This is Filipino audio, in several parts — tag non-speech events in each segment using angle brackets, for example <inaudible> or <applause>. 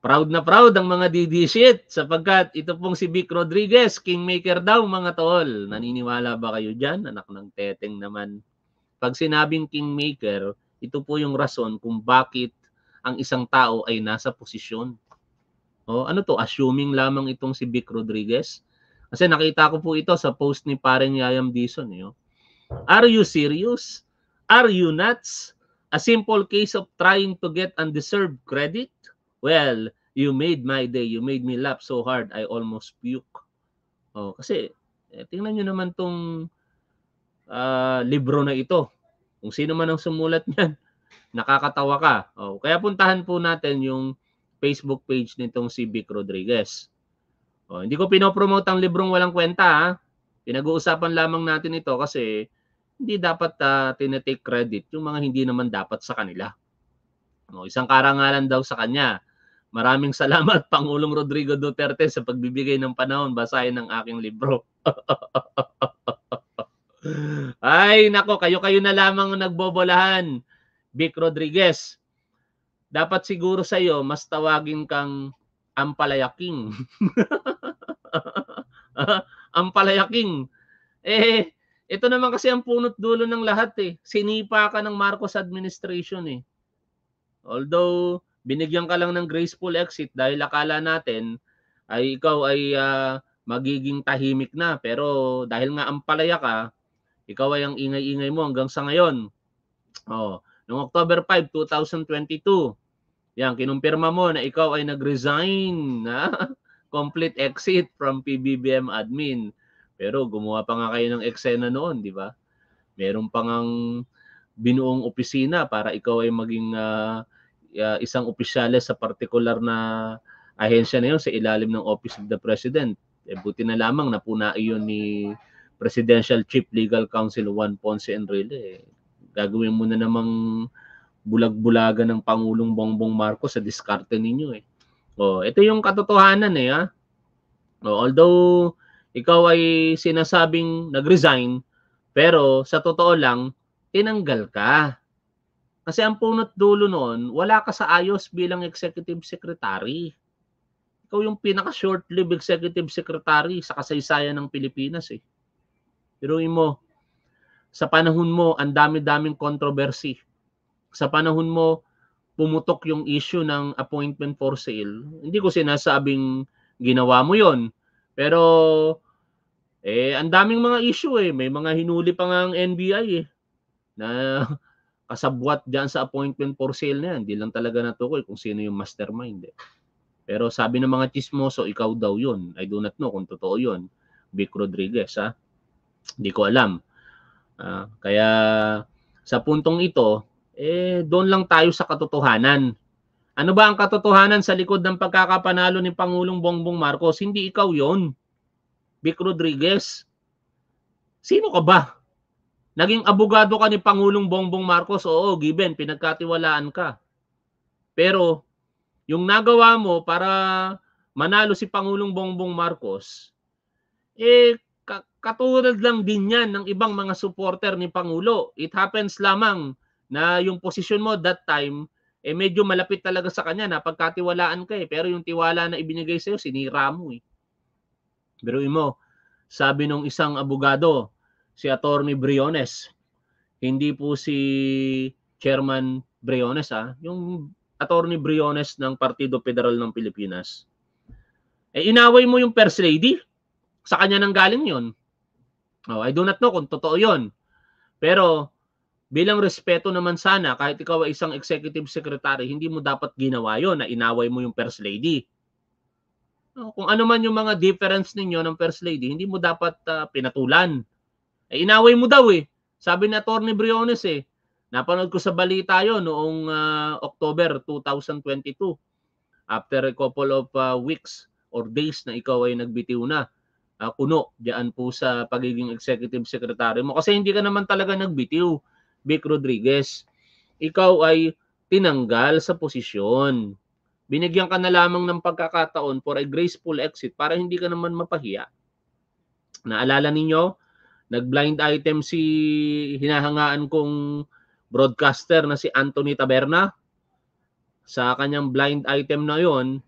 Proud na proud ang mga DD-shit sapagkat ito pong si Vic Rodriguez, kingmaker daw mga tol. Naniniwala ba kayo dyan? Anak ng teteng naman. Pag sinabing kingmaker, ito po yung rason kung bakit ang isang tao ay nasa posisyon. O, ano to? Assuming lamang itong si Vic Rodriguez. Kasi nakita ko po ito sa post ni pareng Yayam Dison. Yo. Eh, oh. Are you serious? Are you nuts? A simple case of trying to get undeserved credit? Well, you made my day. You made me laugh so hard, I almost puke. Oh, kasi, eh, tingnan nyo naman tong uh, libro na ito. Kung sino man ang sumulat <laughs> niyan, nakakatawa ka. Oh, kaya puntahan po natin yung Facebook page nitong si Vic Rodriguez. Oh, hindi ko pinopromote ang librong walang kwenta. Ha? Pinag-uusapan lamang natin ito kasi hindi dapat uh, tinetake credit yung mga hindi naman dapat sa kanila. Oh, isang karangalan daw sa kanya Maraming salamat <laughs> Pangulong Rodrigo Duterte sa pagbibigay ng panahon basahin ng aking libro. <laughs> Ay nako, kayo-kayo na lamang nagbobolahan. Vic Rodriguez, dapat siguro sa iyo mas tawagin kang Ampalaya King. <laughs> Ampalaya King. Eh, ito naman kasi ang punot dulo ng lahat eh. Sinipa ka ng Marcos administration eh. Although binigyan ka lang ng graceful exit dahil akala natin ay ikaw ay uh, magiging tahimik na pero dahil nga ang palaya ka, ikaw ay ang ingay-ingay mo hanggang sa ngayon. Oh, noong October 5, 2022, yan, kinumpirma mo na ikaw ay nag-resign na <laughs> complete exit from PBBM admin. Pero gumawa pa nga kayo ng eksena noon, di ba? Meron pa ngang binuong opisina para ikaw ay maging uh, uh, isang opisyales sa partikular na ahensya na yun sa ilalim ng Office of the President. E buti na lamang napuna iyon ni Presidential Chief Legal Counsel Juan Ponce Enrile. Eh, gagawin mo na namang bulag-bulaga ng Pangulong Bongbong Marcos sa diskarte ninyo eh. Oh, ito yung katotohanan eh ha. Ah. Oh, although ikaw ay sinasabing nag-resign pero sa totoo lang tinanggal ka. Kasi ang punot dulo noon, wala ka sa ayos bilang executive secretary. Ikaw yung pinaka-short-lived executive secretary sa kasaysayan ng Pilipinas eh. Pero mo, sa panahon mo, ang dami-daming controversy. Sa panahon mo, pumutok yung issue ng appointment for sale. Hindi ko sinasabing ginawa mo yon Pero, eh, ang daming mga issue eh. May mga hinuli pa nga ang NBI eh. Na kasabwat dyan sa appointment for sale na yan. Hindi lang talaga natukoy kung sino yung mastermind. Eh. Pero sabi ng mga chismoso, ikaw daw yun. I do not know kung totoo yun. Vic Rodriguez, ha? Hindi ko alam. Uh, kaya sa puntong ito, eh doon lang tayo sa katotohanan. Ano ba ang katotohanan sa likod ng pagkakapanalo ni Pangulong Bongbong Marcos? Hindi ikaw yon Vic Rodriguez. Sino ka ba? Naging abogado ka ni Pangulong Bongbong Marcos, oo, given, pinagkatiwalaan ka. Pero yung nagawa mo para manalo si Pangulong Bongbong Marcos, eh katulad lang din yan ng ibang mga supporter ni Pangulo. It happens lamang na yung posisyon mo that time, eh medyo malapit talaga sa kanya napagkatiwalaan ka eh. Pero yung tiwala na ibinigay sa'yo, sinira mo eh. Biruin mo, sabi nung isang abogado, si Attorney Briones. Hindi po si Chairman Briones ah, yung Attorney Briones ng Partido Federal ng Pilipinas. Eh inaway mo yung First Lady. Sa kanya nang galing 'yon. Oh, I do not know kung totoo 'yon. Pero bilang respeto naman sana kahit ikaw ay isang executive secretary, hindi mo dapat ginawa 'yon na inaway mo yung first lady. No, kung ano man yung mga difference ninyo ng first lady, hindi mo dapat uh, pinatulan. Eh, inaway mo daw eh. Sabi ni Atty. Briones eh. Napanood ko sa balita yon noong uh, October 2022 after a couple of uh, weeks or days na ikaw ay nagbitiw na uh, kuno diyan po sa pagiging executive secretary mo kasi hindi ka naman talaga nagbitiw Vic Rodriguez ikaw ay tinanggal sa posisyon binigyan ka na lamang ng pagkakataon for a graceful exit para hindi ka naman mapahiya naalala ninyo nagblind item si hinahangaan kong broadcaster na si Anthony Taberna. Sa kanyang blind item na yon,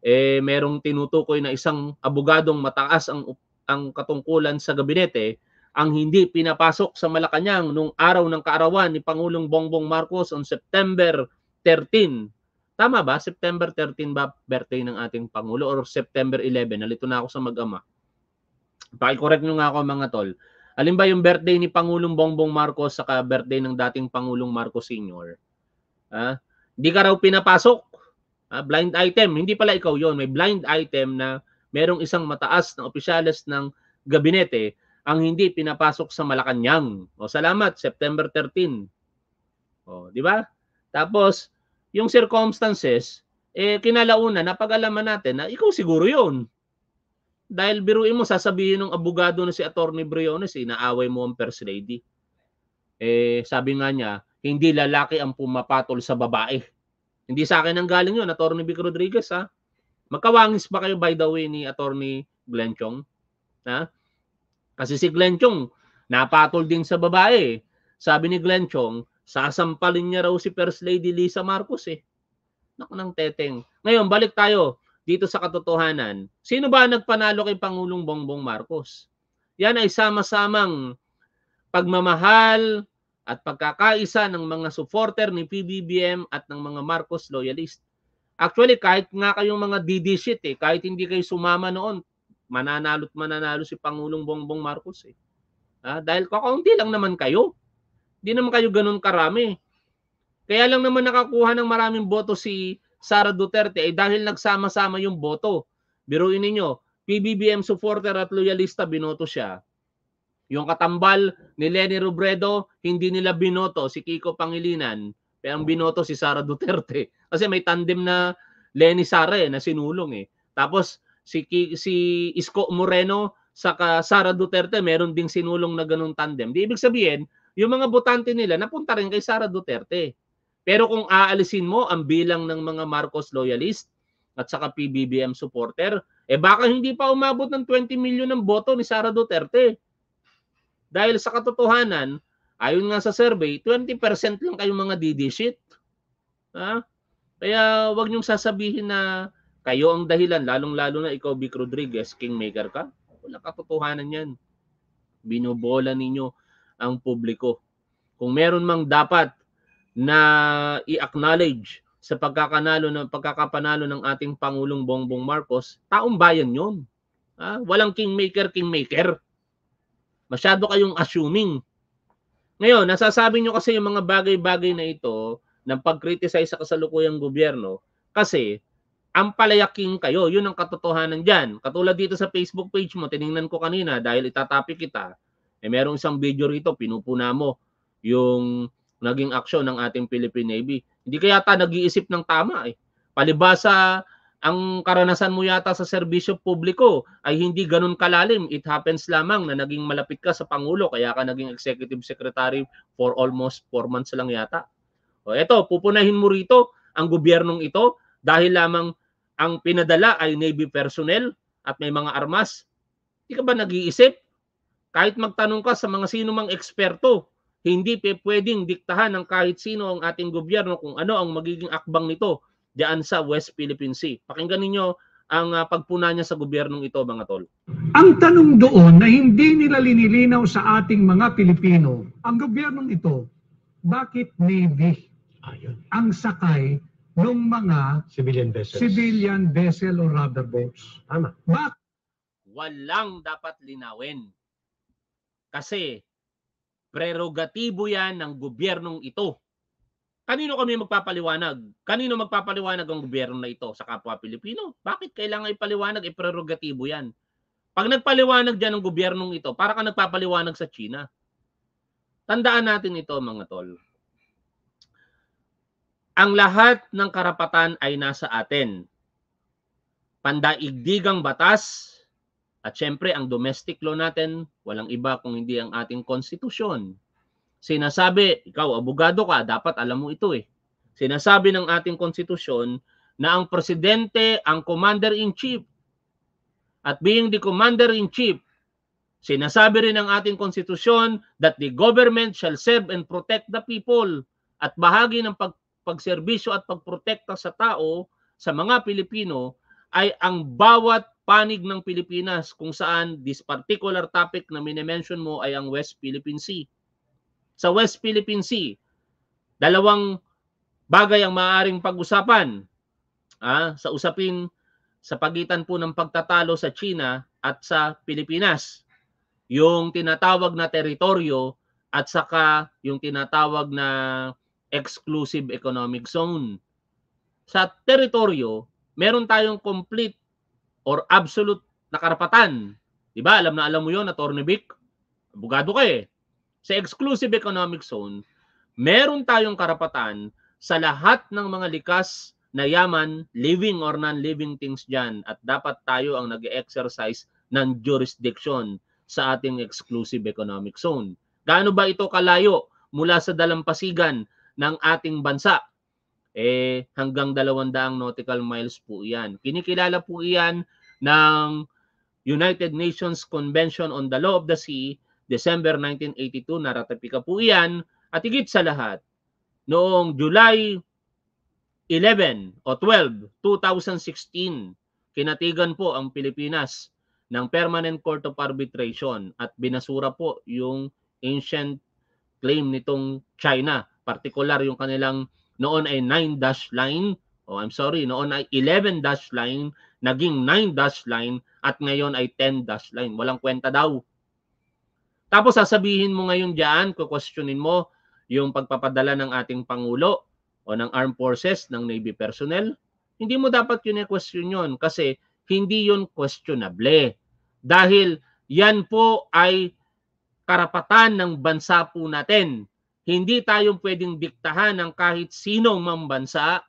eh merong tinutukoy na isang abogadong mataas ang ang katungkulan sa gabinete ang hindi pinapasok sa Malacanang nung araw ng kaarawan ni Pangulong Bongbong Marcos on September 13. Tama ba? September 13 ba birthday ng ating Pangulo or September 11? Nalito na ako sa mag-ama. Pakicorrect nyo nga ako mga tol. Alin ba yung birthday ni Pangulong Bongbong Marcos sa birthday ng dating Pangulong Marcos Sr.? Ah, hindi ka raw pinapasok. Ah, blind item. Hindi pala ikaw yon. May blind item na merong isang mataas na opisyales ng gabinete ang hindi pinapasok sa Malacanang. O salamat, September 13. O, di ba? Tapos, yung circumstances, eh kinalaunan, napag-alaman natin na ikaw siguro yon dahil biruin mo, sasabihin ng abogado na si Attorney Briones, inaaway eh, mo ang First Lady. Eh, sabi nga niya, hindi lalaki ang pumapatol sa babae. Hindi sa akin ang galing yun, Attorney Vic Rodriguez, ha? Magkawangis ba kayo, by the way, ni Attorney Glenn Chong? Ha? Kasi si Glenn Chong, napatol din sa babae. Eh. Sabi ni Glenn Chong, sasampalin niya raw si First Lady Lisa Marcos, eh. Naku ng teteng. Ngayon, balik tayo dito sa katotohanan, sino ba nagpanalo kay Pangulong Bongbong Marcos? Yan ay sama-samang pagmamahal at pagkakaisa ng mga supporter ni PBBM at ng mga Marcos loyalist. Actually, kahit nga kayong mga DD shit eh, kahit hindi kayo sumama noon, mananalo't mananalo si Pangulong Bongbong Marcos eh. Ah, dahil kakaunti lang naman kayo. Hindi naman kayo ganun karami. Kaya lang naman nakakuha ng maraming boto si Sara Duterte ay eh, dahil nagsama-sama yung boto. Biruin ninyo, PBBM supporter at loyalista binoto siya. Yung katambal ni Lenny Robredo, hindi nila binoto si Kiko Pangilinan, pero ang binoto si Sara Duterte. <laughs> Kasi may tandem na Lenny Sara eh, na sinulong eh. Tapos si si Isko Moreno sa Sara Duterte, meron ding sinulong na ganung tandem. Di ibig sabihin, yung mga botante nila napunta rin kay Sara Duterte. Pero kung aalisin mo ang bilang ng mga Marcos loyalist at saka PBBM supporter, eh baka hindi pa umabot ng 20 million ng boto ni Sara Duterte. Dahil sa katotohanan, ayon nga sa survey, 20% lang kayong mga didishit. Ha? Kaya wag niyong sasabihin na kayo ang dahilan, lalong-lalo na ikaw, Vic Rodriguez, kingmaker ka. Wala katotohanan yan. Binobola ninyo ang publiko. Kung meron mang dapat na i-acknowledge sa pagkakanalo ng pagkakapanalo ng ating Pangulong Bongbong Marcos, taong bayan 'yon. Ah, walang kingmaker kingmaker. Masyado kayong assuming. Ngayon, nasasabi nyo kasi yung mga bagay-bagay na ito ng pag-criticize sa kasalukuyang gobyerno kasi ang palayaking kayo, yun ang katotohanan dyan. Katulad dito sa Facebook page mo, tiningnan ko kanina dahil itatapik kita, eh merong isang video rito, pinupuna mo yung naging aksyon ng ating Philippine Navy. Hindi kaya ta nag-iisip ng tama eh. Palibasa, ang karanasan mo yata sa serbisyo publiko ay hindi ganun kalalim. It happens lamang na naging malapit ka sa Pangulo, kaya ka naging executive secretary for almost 4 months lang yata. O eto, pupunahin mo rito ang gobyernong ito dahil lamang ang pinadala ay Navy personnel at may mga armas. Hindi ka ba nag-iisip? Kahit magtanong ka sa mga sino mang eksperto, hindi pwedeng diktahan ng kahit sino ang ating gobyerno kung ano ang magiging akbang nito diyan sa West Philippine Sea. Pakinggan ninyo ang ah, pagpuna niya sa gobyernong ito mga tol. Ang tanong doon na hindi nila linilinaw sa ating mga Pilipino, ang gobyernong ito, bakit Navy Ayun. ang sakay ng mga civilian vessels, civilian vessel or rubber boats. Tama. Bak- Walang dapat linawin. Kasi Prerogatibo yan ng gobyernong ito. Kanino kami magpapaliwanag? Kanino magpapaliwanag ang gobyerno na ito sa kapwa Pilipino? Bakit kailangan ipaliwanag? Iprerogatibo eh, yan. Pag nagpaliwanag dyan ng gobyernong ito, para ka nagpapaliwanag sa China. Tandaan natin ito mga tol. Ang lahat ng karapatan ay nasa atin. Pandaigdigang batas, at syempre, ang domestic law natin, walang iba kung hindi ang ating konstitusyon. Sinasabi, ikaw abogado ka, dapat alam mo ito eh. Sinasabi ng ating konstitusyon na ang presidente ang commander-in-chief. At being the commander-in-chief, sinasabi rin ng ating konstitusyon that the government shall serve and protect the people. At bahagi ng pag pagserbisyo at pagprotekta sa tao, sa mga Pilipino, ay ang bawat panig ng Pilipinas kung saan this particular topic na minimension mo ay ang West Philippine Sea. Sa West Philippine Sea, dalawang bagay ang maaaring pag-usapan ah, sa usapin sa pagitan po ng pagtatalo sa China at sa Pilipinas. Yung tinatawag na teritoryo at saka yung tinatawag na exclusive economic zone. Sa teritoryo, meron tayong complete or absolute na karapatan. Di ba? Alam na alam mo yon Attorney Vic. Bugado ka eh. Sa exclusive economic zone, meron tayong karapatan sa lahat ng mga likas na yaman, living or non-living things dyan. At dapat tayo ang nag-exercise ng jurisdiction sa ating exclusive economic zone. Gaano ba ito kalayo mula sa dalampasigan ng ating bansa? eh hanggang 200 nautical miles po 'yan. Kinikilala po iyan ng United Nations Convention on the Law of the Sea, December 1982, naratapika po iyan at higit sa lahat. Noong July 11 o 12, 2016, kinatigan po ang Pilipinas ng Permanent Court of Arbitration at binasura po yung ancient claim nitong China, partikular yung kanilang noon ay 9 dash line, oh, I'm sorry, noon ay 11 dash line, naging 9 dash line, at ngayon ay 10 dash line. Walang kwenta daw. Tapos sasabihin mo ngayon diyan, kukwestiyonin mo yung pagpapadala ng ating Pangulo o ng Armed Forces, ng Navy personnel. Hindi mo dapat yun i-question yun kasi hindi yun questionable. Dahil yan po ay karapatan ng bansa po natin hindi tayong pwedeng diktahan ng kahit sinong mambansa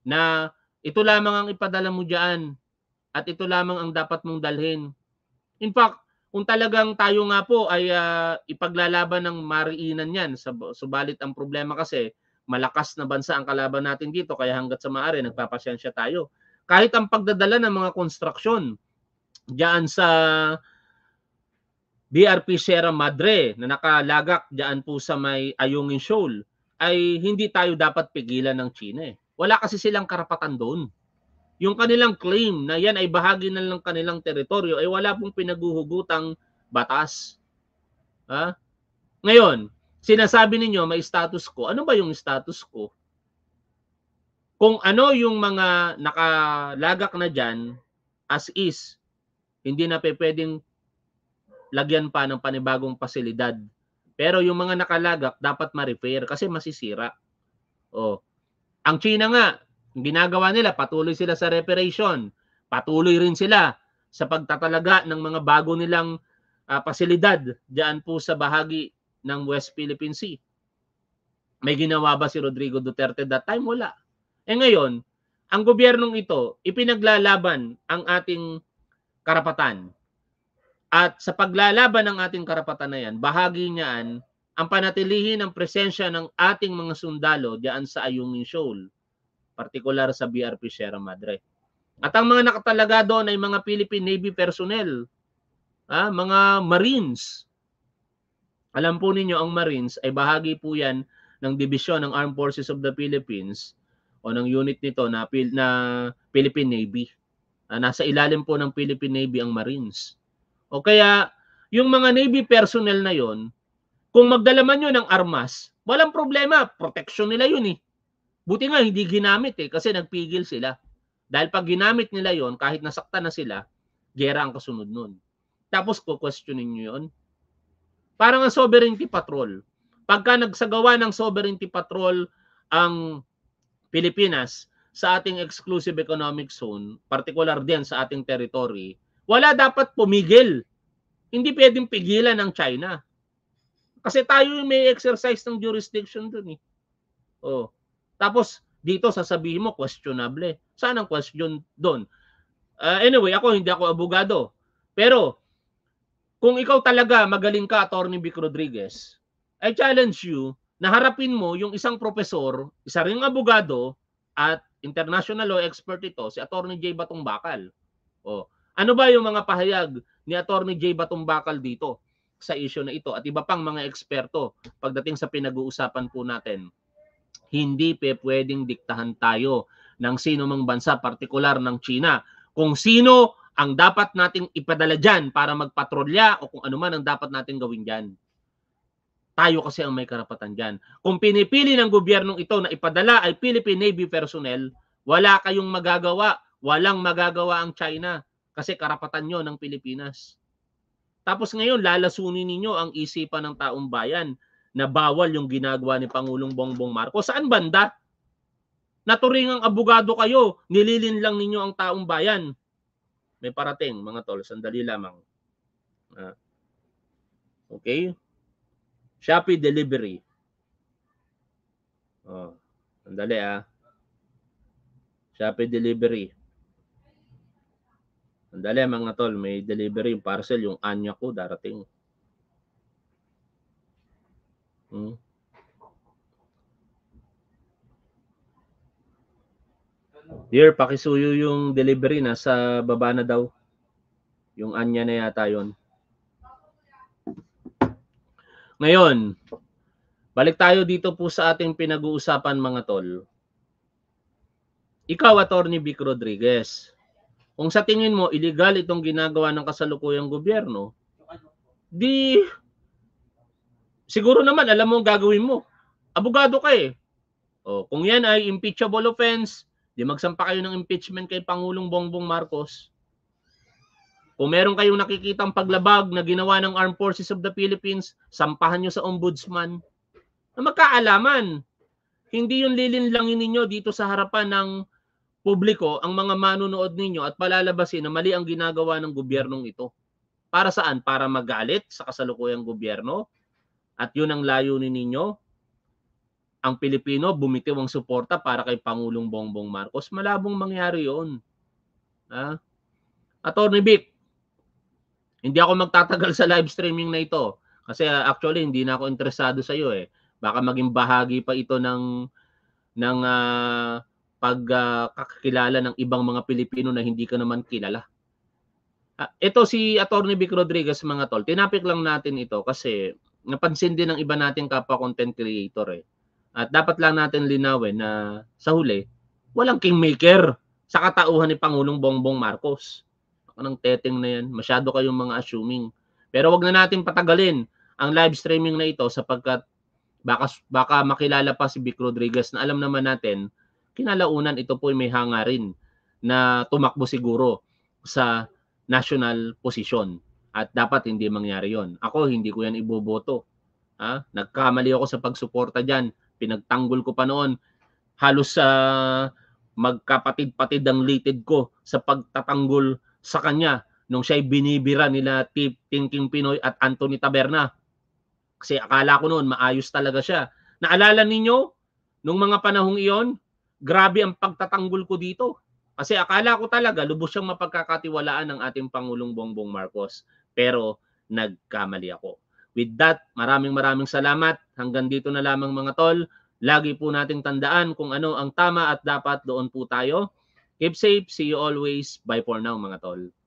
na ito lamang ang ipadala mo diyan at ito lamang ang dapat mong dalhin. In fact, kung talagang tayo nga po ay uh, ipaglalaban ng mariinan yan, sub- subalit ang problema kasi malakas na bansa ang kalaban natin dito kaya hanggat sa maaari nagpapasensya tayo. Kahit ang pagdadala ng mga konstruksyon diyan sa BRP Sierra Madre na nakalagak diyan po sa may Ayungin Shoal ay hindi tayo dapat pigilan ng China. Eh. Wala kasi silang karapatan doon. Yung kanilang claim na yan ay bahagi na ng kanilang teritoryo ay wala pong pinaguhugutang batas. Ha? Ngayon, sinasabi ninyo may status ko. Ano ba yung status ko? Kung ano yung mga nakalagak na dyan as is, hindi na pwedeng lagyan pa ng panibagong pasilidad. Pero yung mga nakalagak dapat ma-repair kasi masisira. Oh. Ang China nga, ginagawa nila, patuloy sila sa reparation. Patuloy rin sila sa pagtatalaga ng mga bago nilang uh, pasilidad diyan po sa bahagi ng West Philippine Sea. May ginawa ba si Rodrigo Duterte that time? Wala. Eh ngayon, ang gobyernong ito, ipinaglalaban ang ating karapatan at sa paglalaban ng ating karapatan na yan, bahagi niyan ang panatilihin ang presensya ng ating mga sundalo diyan sa Ayungin Shoal, partikular sa BRP Sierra Madre. At ang mga nakatalaga doon ay mga Philippine Navy personnel, ah, mga Marines. Alam po ninyo, ang Marines ay bahagi po yan ng Division ng Armed Forces of the Philippines o ng unit nito na, na Philippine Navy. Ah, nasa ilalim po ng Philippine Navy ang Marines. O kaya, yung mga Navy personnel na yon, kung magdala man nyo ng armas, walang problema. Protection nila yun eh. Buti nga hindi ginamit eh kasi nagpigil sila. Dahil pag ginamit nila yon kahit nasaktan na sila, gera ang kasunod nun. Tapos kukwestiyonin nyo yon. Parang ang sovereignty patrol. Pagka nagsagawa ng sovereignty patrol ang Pilipinas sa ating exclusive economic zone, particular din sa ating territory, wala dapat pumigil. Hindi pwedeng pigilan ng China. Kasi tayo yung may exercise ng jurisdiction dun eh. Oh. Tapos dito sasabihin mo questionable. Saan ang question doon? Uh, ah, anyway, ako hindi ako abogado. Pero kung ikaw talaga magaling ka, Attorney Vic Rodriguez, I challenge you na harapin mo yung isang profesor, isa ring abogado, at international law expert ito, si Attorney J. Batong Bakal. Oh, ano ba yung mga pahayag ni Attorney J. Batumbakal dito sa issue na ito at iba pang mga eksperto pagdating sa pinag-uusapan po natin? Hindi pe pwedeng diktahan tayo ng sino mang bansa, partikular ng China, kung sino ang dapat nating ipadala dyan para magpatrolya o kung ano man ang dapat nating gawin dyan. Tayo kasi ang may karapatan dyan. Kung pinipili ng gobyernong ito na ipadala ay Philippine Navy personnel, wala kayong magagawa. Walang magagawa ang China. Kasi karapatan nyo ng Pilipinas. Tapos ngayon, lalasunin ninyo ang isipan ng taong bayan na bawal yung ginagawa ni Pangulong Bongbong Marcos. Saan banda? Naturingang abogado kayo, nililin lang ninyo ang taong bayan. May parating, mga tol, sandali lamang. Uh, okay? Shopee delivery. Oh, sandali ah. Shopee delivery. Sandali mga tol, may delivery yung parcel, yung anya ko darating. Hmm? Dear, pakisuyo yung delivery na sa baba na daw. Yung anya na yata yon. Ngayon, balik tayo dito po sa ating pinag-uusapan mga tol. Ikaw, Atty. Vic Rodriguez, kung sa tingin mo illegal itong ginagawa ng kasalukuyang gobyerno, di siguro naman alam mo ang gagawin mo. Abogado ka eh. O, oh, kung yan ay impeachable offense, di magsampa kayo ng impeachment kay Pangulong Bongbong Marcos. Kung meron kayong nakikitang paglabag na ginawa ng Armed Forces of the Philippines, sampahan nyo sa ombudsman na magkaalaman. Hindi yung lilinlangin ninyo dito sa harapan ng publiko, ang mga manonood ninyo at palalabasin na mali ang ginagawa ng gobyernong ito. Para saan? Para magalit sa kasalukuyang gobyerno? At yun ang layunin ninyo? Ang Pilipino bumitiw ang suporta para kay Pangulong Bongbong Marcos. Malabong mangyari yun. Ha? Attorney Vic, hindi ako magtatagal sa live streaming na ito. Kasi ah, actually, hindi na ako interesado sa iyo eh. Baka maging bahagi pa ito ng ng uh, pagkakakilala ah, uh, ng ibang mga Pilipino na hindi ka naman kilala. Uh, ito si Attorney Vic Rodriguez mga tol. Tinapik lang natin ito kasi napansin din ng iba nating kapwa content creator eh. At dapat lang natin linawin na sa huli, walang kingmaker sa katauhan ni Pangulong Bongbong Marcos. Ako ng teteng na yan. Masyado kayong mga assuming. Pero wag na natin patagalin ang live streaming na ito sapagkat baka, baka makilala pa si Vic Rodriguez na alam naman natin kinalaunan ito po may hangarin na tumakbo siguro sa national position at dapat hindi mangyari yon. Ako hindi ko yan iboboto. Ha? Nagkamali ako sa pagsuporta diyan. Pinagtanggol ko pa noon halos sa uh, magkapatid-patid ang litid ko sa pagtatanggol sa kanya nung siya'y binibira nila Thinking Pinoy at Anthony Taberna. Kasi akala ko noon maayos talaga siya. Naalala ninyo nung mga panahong iyon, grabe ang pagtatanggol ko dito. Kasi akala ko talaga lubos siyang mapagkakatiwalaan ng ating Pangulong Bongbong Marcos. Pero nagkamali ako. With that, maraming maraming salamat. Hanggang dito na lamang mga tol. Lagi po nating tandaan kung ano ang tama at dapat doon po tayo. Keep safe. See you always. Bye for now mga tol.